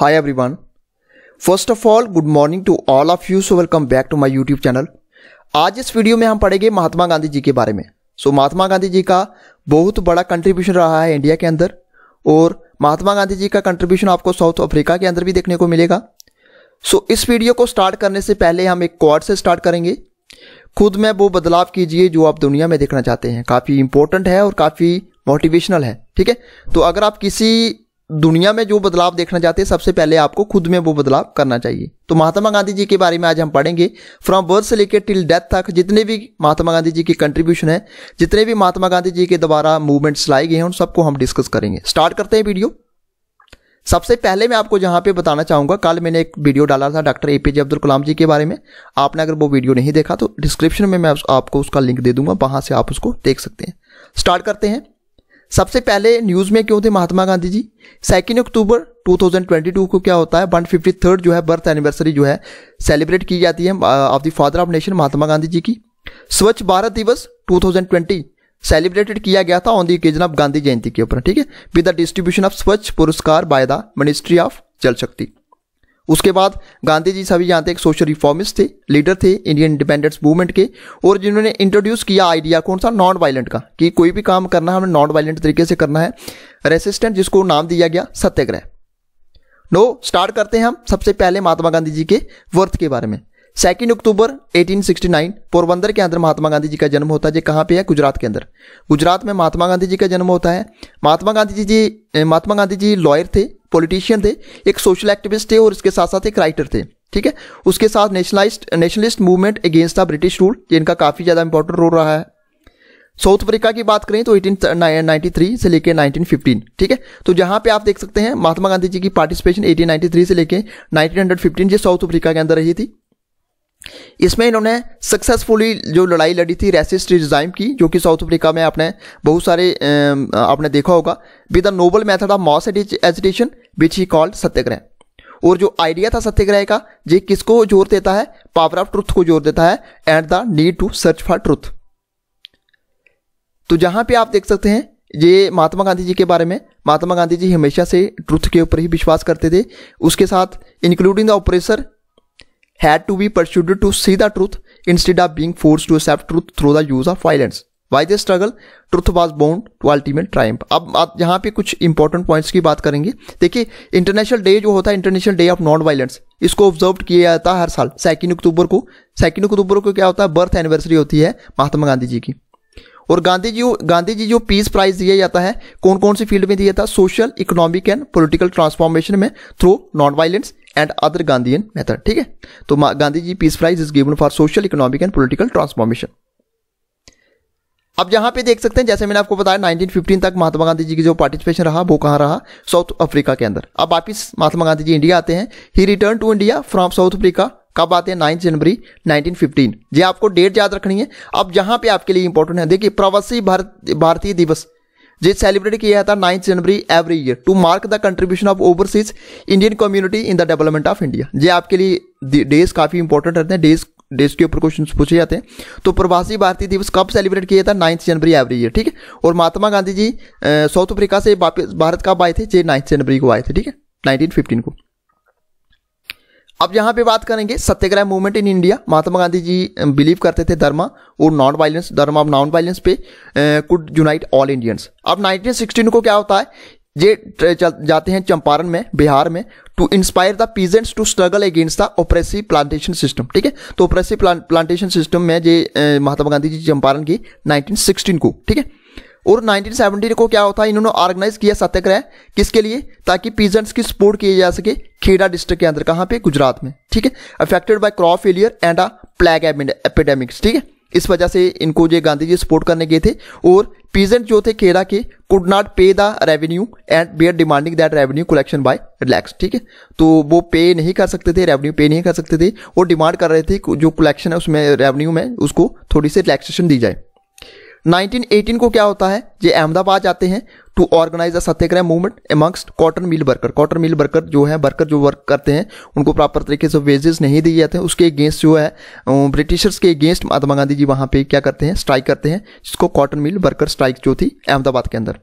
Hi everyone. First of all good morning to all of you so welcome back to my YouTube channel आज इस video में हम पढ़ेंगे महात्मा गांधी जी के बारे में सो so, महात्मा गांधी जी का बहुत बड़ा कंट्रीब्यूशन रहा है इंडिया के अंदर और महात्मा गांधी जी का कंट्रीब्यूशन आपको साउथ अफ्रीका के अंदर भी देखने को मिलेगा सो so, इस वीडियो को स्टार्ट करने से पहले हम एक क्वार से स्टार्ट करेंगे खुद में वो बदलाव कीजिए जो आप दुनिया में देखना चाहते हैं काफ़ी इंपॉर्टेंट है और काफ़ी मोटिवेशनल है ठीक है तो अगर आप किसी दुनिया में जो बदलाव देखना चाहते हैं सबसे पहले आपको खुद में वो बदलाव करना चाहिए तो महात्मा गांधी जी के बारे में आज हम पढ़ेंगे फ्रॉम बर्थ से लेकर टिल डेथ तक जितने भी महात्मा गांधी जी की कंट्रीब्यूशन है जितने भी महात्मा गांधी जी के द्वारा मूवमेंट्स लाए गए हैं उन सबको हम डिस्कस करेंगे स्टार्ट करते हैं वीडियो सबसे पहले मैं आपको जहाँ पे बताना चाहूँगा कल मैंने एक वीडियो डाला था doctor A P J Abdul Kalam ji के बारे में आपने अगर वो वीडियो नहीं देखा तो डिस्क्रिप्शन में मैं आपको उसका लिंक दे दूंगा वहाँ से आप उसको देख सकते हैं स्टार्ट करते हैं सबसे पहले न्यूज़ में क्यों थे महात्मा गांधी जी सेकेंड अक्टूबर 2022 को क्या होता है वन थर्ड जो है बर्थ एनिवर्सरी जो है सेलिब्रेट की जाती है of the father of nation Mahatma Gandhi ji की स्वच्छ भारत दिवस 2020 सेलिब्रेटेड किया गया था on the occasion of Gandhi Jayanti के ऊपर ठीक है विद द डिस्ट्रीब्यूशन ऑफ स्वच्छ पुरस्कार बाय द मिनिस्ट्री ऑफ जल शक्ति उसके बाद गांधी जी सभी जानते एक सोशल रिफॉर्मिस्ट थे लीडर थे इंडियन इंडिपेंडेंस मूवमेंट के और जिन्होंने इंट्रोड्यूस किया आइडिया कौन सा नॉन वायलेंट का कि कोई भी काम करना है हमें नॉन वायलेंट तरीके से करना है रेसिस्टेंट जिसको नाम दिया गया सत्याग्रह नो स्टार्ट करते हैं हम सबसे पहले महात्मा गांधी जी के वर्थ के बारे में सेकेंड अक्टूबर 1869 पोरबंदर के अंदर महात्मा गांधी जी का जन्म होता है जो कहाँ पे है गुजरात के अंदर गुजरात में महात्मा गांधी जी का जन्म होता है महात्मा गांधी जी जी महात्मा गांधी जी लॉयर थे पॉलिटिशियन थे एक सोशल एक्टिविस्ट थे और इसके साथ साथ एक राइटर थे ठीक है उसके साथ nationalist nationalist movement against the British rule जिनका काफ़ी ज़्यादा इंपॉर्टेंट रोल रहा है साउथ अफ्रीका की बात करें तो एटीन से लेकर 1915 ठीक है तो जहाँ पे आप देख सकते हैं महात्मा गांधी जी की पार्टिसिपेशन 1893 से लेकर 1915 जो साउथ अफ्रीका के अंदर रही थी इसमें इन्होंने सक्सेसफुली जो लड़ाई लड़ी थी रेसिस्ट रिजाइम की जो कि साउथ अफ्रीका में आपने बहुत सारे आपने देखा होगा with the noble method of mass agitation which he called satyagraha और जो आइडिया था सत्याग्रह का ये किसको जोर देता है पावर ऑफ ट्रुथ को जोर देता है and the need to search for truth तो जहां पे आप देख सकते हैं ये महात्मा गांधी जी के बारे में महात्मा गांधी जी हमेशा से ट्रुथ के ऊपर ही विश्वास करते थे उसके साथ including the oppressor had to be pursued to see the truth instead of being force to accept truth through the use of violence why they struggle truth was bound to ultimate triumph अब आप यहाँ पे कुछ important points की बात करेंगे देखिए international day जो होता है international day of non violence इसको ऑब्जर्व किया जाता है हर साल सेकेंड अक्टूबर को सेकेंड अक्टूबर को क्या होता है बर्थ एनिवर्सरी होती है महात्मा गांधी जी की और गांधी जी गांधी जी जो पीस प्राइज दिया जाता है कौन कौन सी फील्ड में दिया जाता है social economic and political transformation में through non violence and other Gandhian method ठीक है तो Gandhi ji peace prize is given for social economic and political transformation अब यहां पे देख सकते हैं जैसे मैंने आपको बताया 1915 तक महात्मा गांधी जी की जो पार्टिसिपेशन रहा वो कहां रहा साउथ अफ्रीका के अंदर अब वापिस महात्मा गांधी जी इंडिया आते हैं he return to India from South Africa कब आते हैं नाइन्थ जनवरी 1915 ये आपको डेट याद रखनी है अब यहां पे आपके लिए इंपॉर्टेंट है देखिए प्रवासी भारत भारतीय दिवस जे सेलिब्रेट किया जाता है ninth January every year to mark the contribution of overseas Indian community in the development of India जे आपके लिए डेज काफ़ी इंपॉर्टेंट रहते हैं डेज डेज के ऊपर क्वेश्चन पूछे जाते हैं तो प्रवासी भारतीय दिवस कब सेलिब्रेट किया था नाइन्थ जनवरी एवरी ईयर ठीक है और महात्मा गांधी जी साउथ अफ्रीका से वापस भारत कब आए थे जे नाइन्थ जनवरी को आए थे ठीक है नाइनटीन फिफ्टीन को अब यहाँ पे बात करेंगे satyagraha movement in India Mahatma Gandhi ji believe करते थे धर्मा और non violence dharma of non violence पे कुड यूनाइट ऑल इंडियंस अब 1916 को क्या होता है ये जाते हैं चंपारण में बिहार में to inspire the peasants to struggle against the oppressive plantation system ठीक है तो ओप्रेसिव प्लांटेशन सिस्टम में जे महात्मा गांधी जी चंपारण की 1916 को ठीक है और 1970 को क्या होता है इन्होंने ऑर्गेनाइज किया सत्याग्रह किसके लिए ताकि पीजेंट्स की सपोर्ट किए जा सके खेड़ा डिस्ट्रिक्ट के अंदर कहाँ पे गुजरात में ठीक है affected by crop failure and a plague epidemics ठीक है इस वजह से इनको जो गांधी जी सपोर्ट करने गए थे और पीजेंट जो थे खेड़ा के could not pay the revenue and be are demanding that revenue collection by relax ठीक है तो वो पे नहीं कर सकते थे रेवेन्यू पे नहीं कर सकते थे वो डिमांड कर रहे थे जो कलेक्शन है उसमें रेवेन्यू में उसको थोड़ी सी रिलैक्सेशन दी जाए 1918 को क्या होता है ये अहमदाबाद जाते हैं to organise a satyagraha movement amongst cotton mill worker cotton mill worker जो है वर्कर जो वर्क करते हैं उनको प्रॉपर तरीके से वेजेस नहीं दिए जाते हैं उसके अगेंस्ट जो है ब्रिटिशर्स के अगेंस्ट महात्मा गांधी जी वहाँ पे क्या करते हैं स्ट्राइक करते हैं जिसको कॉटन मिल वर्कर स्ट्राइक जो थी अहमदाबाद के अंदर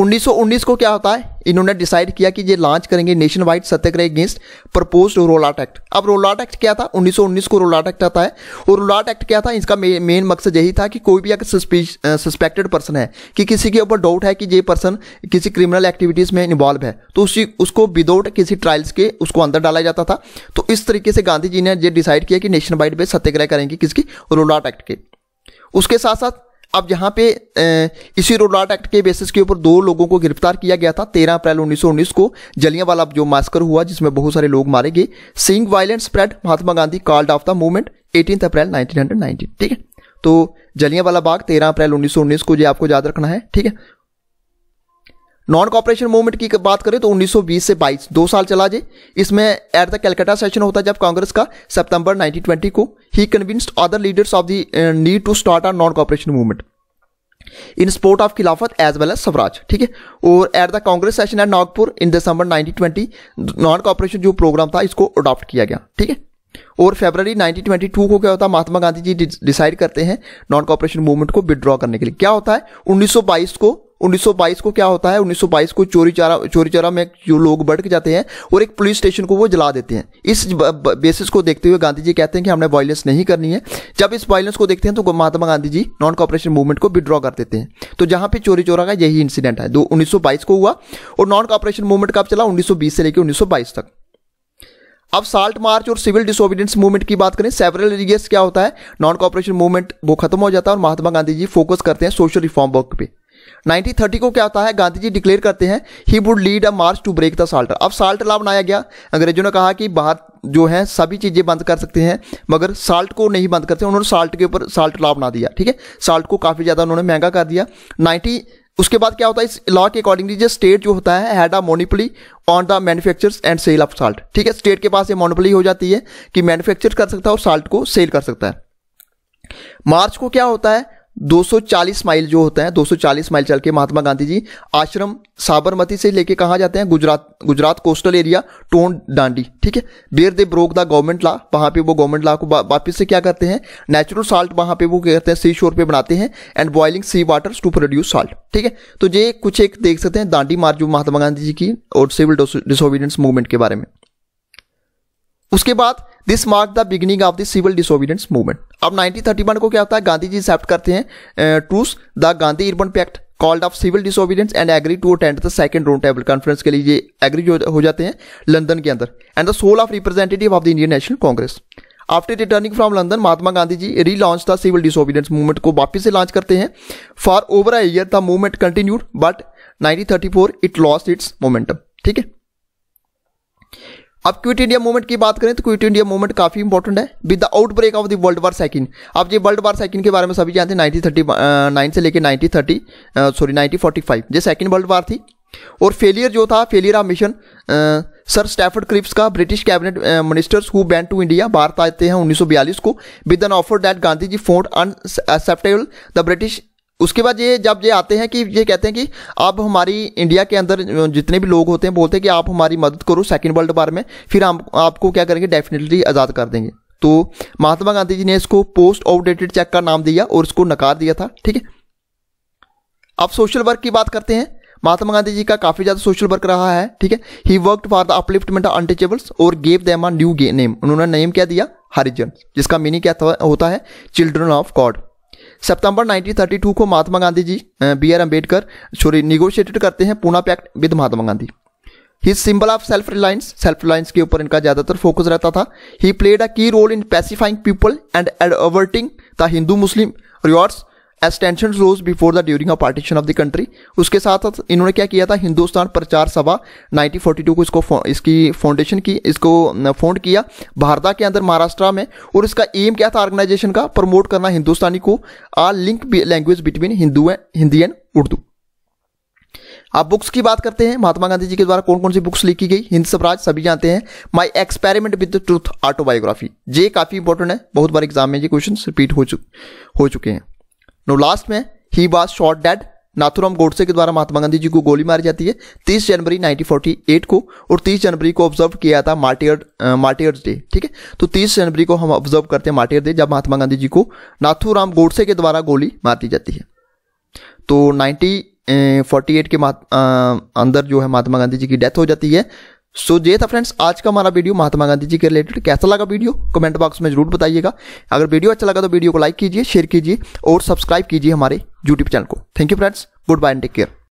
1919 को क्या होता है इन्होंने डिसाइड किया कि ये लॉन्च करेंगे nationwide satyagraha against propose Rowlatt act अब रोल एक्ट क्या था 1919 को रोल एक्ट आता है और रोल एक्ट क्या था इसका मेन मकसद यही था कि कोई भी अगर सस्पेक्टेड पर्सन है कि किसी के ऊपर डाउट है कि ये पर्सन किसी क्रिमिनल एक्टिविटीज में इन्वॉल्व है तो उसी उसको विदाउट किसी ट्रायल्स के उसको अंदर डाला जाता था तो इस तरीके से गांधी जी ने ये डिसाइड किया कि नेशन वाइड पर सत्याग्रह करेंगे किसकी रोल एक्ट के उसके साथ साथ अब यहाँ पे इसी रोलाट एक्ट के बेसिस के ऊपर दो लोगों को गिरफ्तार किया गया था तेरह अप्रैल 1919 को जलिया वाला जो मास्कर हुआ जिसमें बहुत सारे लोग मारे गए seeing violent spread Mahatma Gandhi called off the movement eighteen April nineteen ठीक है तो जलिया वाला बाग तेरह अप्रैल 1919 को जो आपको याद रखना है ठीक है नॉन कॉपरेशन मूवमेंट की बात करें तो 1920 से 22 दो साल चला जे इसमें एट द कलकत्ता सेशन होता जब कांग्रेस का सितंबर 1920 को he convinced other leaders of the need to start are non cooperation movement in support of Khilafat as well as swaraj ठीक है और at the Congress session at Nagpur in December 1920 non cooperation जो प्रोग्राम था इसको अडॉप्ट किया गया ठीक है और फरवरी 1922 को क्या होता है महात्मा गांधी जी डिसाइड करते हैं नॉन कॉपरेशन मूवमेंट को विदड्रॉ करने के लिए क्या होता है 1922 को उन्नीस को क्या होता है उन्नीस को चोरी चारा चोरी चारा में जो लोग बढ़ के जाते हैं और एक पुलिस स्टेशन को वो जला देते हैं इस बेसिस को देखते हुए गांधी जी कहते हैं कि हमने वायलेंस नहीं करनी है जब इस वायलेंस को देखते हैं तो Mahatma Gandhi ji non cooperation movement को विड्रॉ कर देते हैं तो जहां पर चोरी चोरा का यही इंसिडेंट है दो उन्नीस को हुआ और नॉन कॉपरेशन मूवमेंट कब चला उन्नीस से लेकर उन्नीस तक अब साल्ट मार्च और सिविल डिसोबिडेंस मूवमेंट की बात करें सेवरल ईयर्स क्या होता है नॉन कॉपरेशन मूवमेंट वो खत्म हो जाता है और महात्मा गांधी जी फोकस करते हैं सोशल रिफॉर्म वर्क पे 1930 को क्या होता है गांधी जी डिक्लेयर करते हैं he would lead a march to break the salt अब साल्ट लॉ बनाया गया अंग्रेजों ने कहा कि बाहर जो है सभी चीज़ें बंद कर सकते हैं मगर साल्ट को नहीं बंद करते उन्होंने साल्ट के ऊपर साल्ट लॉ बना दिया ठीक है साल्ट को काफ़ी ज़्यादा उन्होंने महंगा कर दिया नाइन्टी उसके बाद क्या होता है इस लॉ के अकॉर्डिंगली जो स्टेट जो होता है had a monopoly on the manufacturers and sale of salt ठीक है स्टेट के पास ये मोनोपली हो जाती है कि मैन्युफैक्चर कर सकता है और साल्ट को सेल कर सकता है मार्च को क्या होता है 240 माइल जो होते हैं 240 माइल चल के महात्मा गांधी जी आश्रम साबरमती से लेके कहा जाते हैं Gujarat Gujarat coastal area town Dandi ठीक है where they broke the government law वहाँ पे वो गवर्नमेंट लॉ को वापस से क्या करते हैं नेचुरल साल्ट वहाँ पे वो क्या करते हैं सी शोर पे बनाते हैं and boiling sea water to produce salt ठीक है तो ये कुछ एक देख सकते हैं दांडी मार्च जो महात्मा गांधी जी की और सिविल डिसोबीडियंस मूवमेंट के बारे में उसके बाद this mark the beginning of the civil disobedience movement अब 1931 को क्या होता है गांधी जी एक्सेप्ट करते हैं truce the Gandhi Irwin pact called off civil disobedience and agree to attend the second round table conference के लिए एग्री हो जाते हैं लंदन के अंदर and the sole of representative of the Indian National Congress after returning from London Mahatma Gandhi ji relaunch the civil disobedience movement को वापस से लॉन्च करते हैं for over a year the movement continued but 1934 it lost its momentum ठीक है अब क्विट इंडिया मूवमेंट की बात करें तो क्विट इंडिया मूवमेंट काफी इंपॉर्टेंट है with the outbreak of the world war second अब ये वर्ल्ड वार सेकंड के बारे में सभी जानते हैं नाइनटीन थर्टी नाइन से लेकर nineteen thirty sorry nineteen forty five ये सेकंड वर्ल्ड वार थी और फेलियर जो था failure of mission sir Stafford Cripps का British cabinet ministers who been to India Bharat आते हैं 1942 को with an offer that Gandhi ji found unacceptable the British उसके बाद ये जब ये आते हैं कि ये कहते हैं कि आप हमारी इंडिया के अंदर जितने भी लोग होते हैं बोलते हैं कि आप हमारी मदद करो सेकेंड वर्ल्ड वार में फिर हम आपको क्या करेंगे डेफिनेटली आज़ाद कर देंगे तो महात्मा गांधी जी ने इसको पोस्ट आउटडेटेड चेक का नाम दिया और इसको नकार दिया था ठीक है अब सोशल वर्क की बात करते हैं महात्मा गांधी जी का काफ़ी ज़्यादा सोशल वर्क रहा है ठीक है ही work for the upliftment of untouchables और gave them a new name उन्होंने नेम क्या दिया हरिजन जिसका मीनिंग क्या होता है चिल्ड्रन ऑफ गॉड सितंबर 1932 को Mahatma Gandhi ji B R Ambedkar sorry negotiated करते हैं Poona pact with Mahatma Gandhi he symbol of self reliance self reliance के ऊपर इनका ज़्यादातर फोकस रहता था ही played a key role in pacifying people and averting the Hindu Muslim rewards extension rose before the during a partition of the country उसके साथ साथ इन्होंने क्या किया था हिंदुस्तान प्रचार सभा 1942 को इसको इसकी फाउंडेशन की इसको फाउंड किया भारता के अंदर महाराष्ट्र में और इसका एम क्या था ऑर्गेनाइजेशन का प्रमोट करना हिंदुस्तानी को a link language between Hindu and Hindi and Urdu आप बुक्स की बात करते हैं महात्मा गांधी जी के द्वारा कौन कौन सी बुक्स लिखी गई हिंद स्वराज सभी जानते हैं my experiment with truth autobiography ये काफी इंपॉर्टेंट है बहुत बार एग्जाम में ये क्वेश्चन रिपीट हो चुके हो चुके हैं नो लास्ट में he was shot dead Nathuram Godse के द्वारा महात्मा गांधी जी को गोली मारी जाती है 30 जनवरी 1948 को और 30 जनवरी को ऑब्जर्व किया था मार्टियर मार्टियर्स डे ठीक है तो 30 जनवरी को हम ऑब्जर्व करते हैं मार्टियर डे जब महात्मा गांधी जी को नाथुराम गोडसे के द्वारा गोली मार दी जाती है तो नाइनटीन फोर्टी एट के अंदर जो है महात्मा गांधी जी की डेथ हो जाती है सो ये था फ्रेंड्स आज का हमारा वीडियो महात्मा गांधी जी के रिलेटेड कैसा लगा वीडियो कमेंट बॉक्स में जरूर बताइएगा अगर वीडियो अच्छा लगा तो वीडियो को लाइक कीजिए शेयर कीजिए और सब्सक्राइब कीजिए हमारे यूट्यूब चैनल को thank you friends good bye and take care